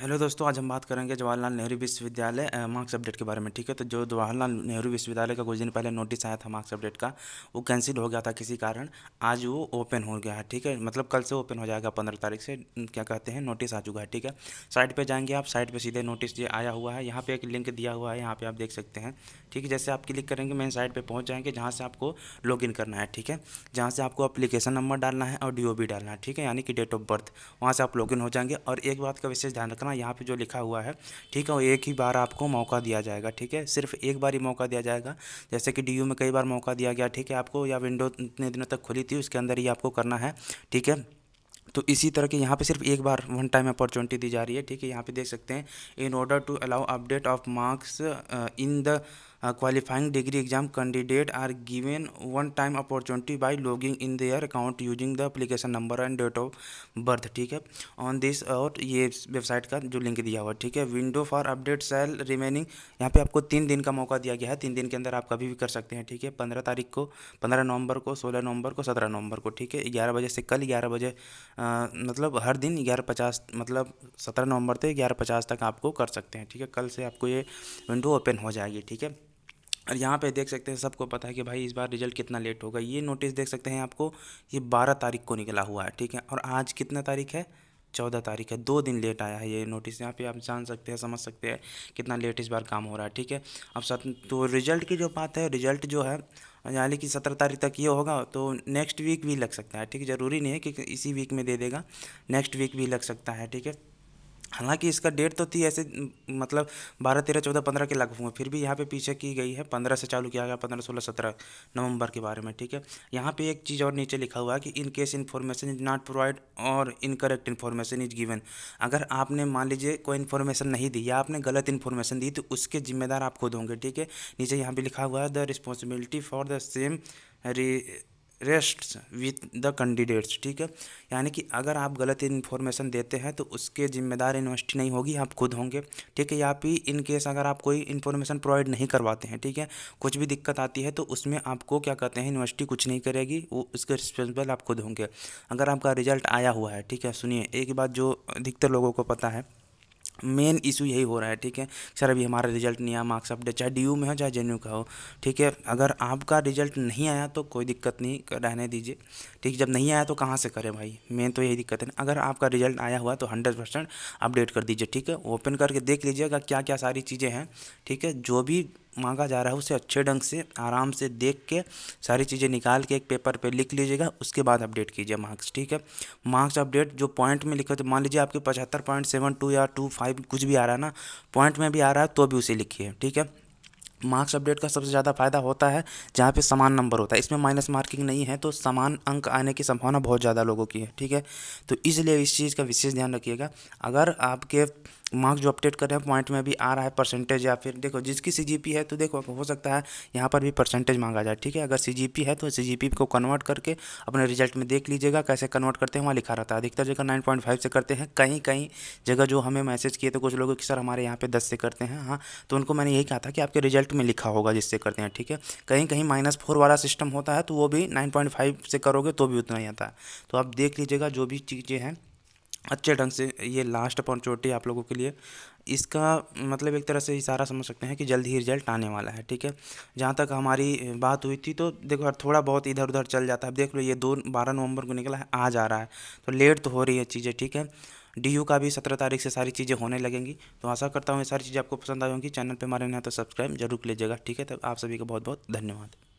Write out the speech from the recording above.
hello दोस्तों आज हम बात करेंगे जवाहरलाल नेहरू विश्वविद्यालय मार्क्स अपडेट के बारे में ठीक है तो जो जवाहरलाल नेहरू विश्वविद्यालय का कुछ दिन पहले नोटिस आया था मार्क्स अपडेट का वो कैंसिल हो गया था किसी कारण आज वो ओपन हो गया है ठीक है मतलब कल से ओपन हो जाएगा पंद्रह तारीख से क्या कहते हैं नोटिस आ चुका है ठीक है साइट पर जाएंगे आप साइट पर सीधे नोटिस ये आया हुआ है यहाँ पर एक लिंक दिया हुआ है यहाँ पर आप देख सकते हैं ठीक है जैसे आप क्लिक करेंगे मेन साइट पर पहुँच जाएंगे जहाँ से आपको लॉग इन करना है ठीक है जहाँ से आपको अप्लीकेशन नंबर डालना है और डी डालना है ठीक है यानी कि डेट ऑफ बर्थ वहाँ से आप लॉग इन हो जाएंगे और एक बात का विशेष ध्यान रखना करना हाँ, यहाँ पे जो लिखा हुआ है ठीक है वो एक ही बार आपको मौका दिया जाएगा ठीक है सिर्फ एक बार ही मौका दिया जाएगा जैसे कि डी में कई बार मौका दिया गया ठीक है आपको या विंडो इतने दिनों तक खुली थी उसके अंदर ही आपको करना है ठीक है तो इसी तरह के यहाँ पे सिर्फ एक बार वन टाइम अपॉर्चुनिटी दी जा रही है ठीक है यहाँ पे देख सकते हैं in order to allow update of marks in the qualifying degree exam candidate are given one time opportunity by logging in their account using the application number and date of birth ठीक है on this और ये website का जो link दिया हुआ ठीक है window for update cell remaining यहाँ पे आपको तीन दिन का मौका दिया गया है तीन दिन के अंदर आप कभी भी कर सकते हैं ठीक है पंद्रह तारीख को पंद्रह नवंबर को सोलह नवंबर को सत्रह नवंबर को ठीक है ग्यारह बजे से कल ग्यारह बजे मतलब हर दिन ग्यारह पचास मतलब सत्रह नवंबर से ग्यारह पचास तक आपको कर सकते हैं ठीक है कल से आपको ये विंडो ओपन हो जाएगी ठीक है और यहाँ पे देख सकते हैं सबको पता है कि भाई इस बार रिजल्ट कितना लेट होगा ये नोटिस देख सकते हैं आपको ये बारह तारीख को निकला हुआ है ठीक है और आज कितना तारीख है चौदह तारीख है दो दिन लेट आया है ये नोटिस यहाँ पे आप जान सकते हैं समझ सकते हैं कितना लेट इस बार काम हो रहा है ठीक है अब सत तो रिजल्ट की जो बात है रिजल्ट जो है यानी कि सत्रह तारीख तक ये होगा तो नेक्स्ट वीक भी लग सकता है ठीक है ज़रूरी नहीं है कि इसी वीक में दे देगा नेक्स्ट वीक भी लग सकता है ठीक है हालांकि इसका डेट तो थी ऐसे मतलब बारह तेरह चौदह पंद्रह के लगभग में फिर भी यहाँ पे पीछे की गई है पंद्रह से चालू किया गया पंद्रह सोलह सत्रह नवंबर के बारे में ठीक है यहाँ पे एक चीज़ और नीचे लिखा हुआ है कि in case information is not provide और इनकरेक्ट इन्फॉर्मेशन इज गिवन अगर आपने मान लीजिए कोई इन्फॉर्मेशन नहीं दी या आपने गलत इन्फॉर्मेशन दी तो उसके जिम्मेदार आप खुद होंगे ठीक है नीचे यहाँ पर लिखा हुआ है the responsibility for the same rest with the candidates ठीक है यानी कि अगर आप गलत इन्फॉर्मेशन देते हैं तो उसके जिम्मेदार यूनिवर्सिटी नहीं होगी आप खुद होंगे ठीक है या फिर इन केस अगर आप कोई इन्फॉर्मेशन प्रोवाइड नहीं करवाते हैं ठीक है कुछ भी दिक्कत आती है तो उसमें आपको क्या कहते हैं यूनिवर्सिटी कुछ नहीं करेगी वो उसके रिस्पॉन्सिबल आप खुद होंगे अगर आपका रिजल्ट आया हुआ है ठीक है सुनिए एक बात जो अधिकतर लोगों को पता है मेन इशू यही हो रहा है ठीक है सर अभी हमारा रिजल्ट नहीं आया मार्क्स अपडेट चाहे डी में हो चाहे जे का हो ठीक है अगर आपका रिजल्ट नहीं आया तो कोई दिक्कत नहीं रहने दीजिए ठीक जब नहीं आया तो कहाँ से करें भाई मेन तो यही दिक्कत है ना अगर आपका रिजल्ट आया हुआ तो हंड्रेड परसेंट अपडेट कर दीजिए ठीक है ओपन करके देख लीजिएगा क्या क्या सारी चीज़ें हैं ठीक है जो भी मांगा जा रहा है उसे अच्छे ढंग से आराम से देख के सारी चीज़ें निकाल के एक पेपर पे लिख लीजिएगा उसके बाद अपडेट कीजिए मार्क्स ठीक है मार्क्स अपडेट जो पॉइंट में लिखे थे मान लीजिए आपके पचहत्तर पॉइंट सेवन टू या टू फाइव भाई भी कुछ भी आ रहा है ना पॉइंट में भी आ रहा है तो भी उसे लिखिए ठीक है मार्क्स अपडेट का सबसे ज़्यादा फायदा होता है जहाँ पे समान नंबर होता है इसमें माइनस मार्किंग नहीं है तो समान अंक आने की संभावना बहुत ज़्यादा लोगों की है ठीक है तो इसलिए इस चीज़ का विशेष ध्यान रखिएगा अगर आपके मार्क्स जो अपडेट कर रहे हैं पॉइंट में भी आ रहा है परसेंटेज या फिर देखो जिसकी सी है तो देखो हो सकता है यहाँ पर भी परसेंटेज मांगा जाए ठीक है अगर सी है तो सी को कन्वर्ट करके अपने रिजल्ट में देख लीजिएगा कैसे कन्वर्ट करते हैं वहाँ लिखा रहता है अधिकतर जगह नाइन पॉइंट फाइव से करते हैं कहीं कहीं जगह जो हमें मैसेज किए तो कुछ लोगों की सर हमारे यहाँ पर दस से करते हैं हाँ तो उनको मैंने यही कहा था कि आपके रिजल्ट में लिखा होगा जिससे करते हैं ठीक है कहीं कहीं माइनस फोर वाला सिस्टम होता है तो वो भी नाइन पॉइंट फाइव से करोगे तो भी उतना ही आता है तो आप देख लीजिएगा जो भी चीज़ें हैं अच्छे ढंग से ये लास्ट अपॉर्चुनिटी आप लोगों के लिए इसका मतलब एक तरह से इशारा समझ सकते हैं कि जल्द ही रिजल्ट आने वाला है ठीक है जहाँ तक हमारी बात हुई थी तो देखो यार थोड़ा बहुत इधर उधर चल जाता है अब देख लो ये दो बारह नवंबर को निकला है आज आ रहा है तो लेट तो हो रही है चीज़ें ठीक है डी का भी सत्रह तारीख से सारी चीज़ें होने लगेंगी तो आशा करता हूँ ये सारी चीज़ें आपको पसंद आई होंगी चैनल पर हमारे यहाँ तो सब्सक्राइब जरूर लीजिएगा ठीक है तब आप सभी का बहुत बहुत धन्यवाद